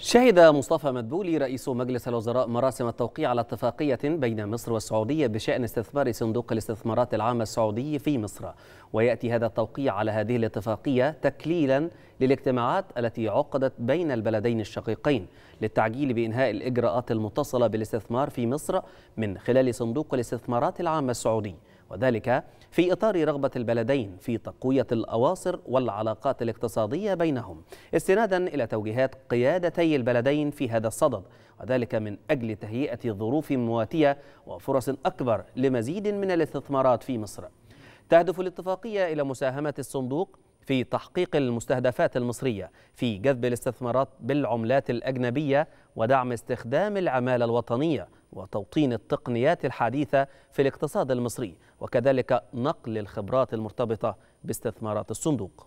شهد مصطفى مدبولي رئيس مجلس الوزراء مراسم التوقيع على اتفاقية بين مصر والسعودية بشأن استثمار صندوق الاستثمارات العامة السعودي في مصر ويأتي هذا التوقيع على هذه الاتفاقية تكليلا للاجتماعات التي عقدت بين البلدين الشقيقين للتعجيل بإنهاء الإجراءات المتصلة بالاستثمار في مصر من خلال صندوق الاستثمارات العامة السعودي وذلك في إطار رغبة البلدين في تقوية الأواصر والعلاقات الاقتصادية بينهم استنادا إلى توجيهات قيادتي البلدين في هذا الصدد وذلك من أجل تهيئة ظروف مواتية وفرص أكبر لمزيد من الاستثمارات في مصر تهدف الاتفاقية إلى مساهمة الصندوق في تحقيق المستهدفات المصرية في جذب الاستثمارات بالعملات الأجنبية ودعم استخدام العمالة الوطنية وتوطين التقنيات الحديثة في الاقتصاد المصري وكذلك نقل الخبرات المرتبطة باستثمارات الصندوق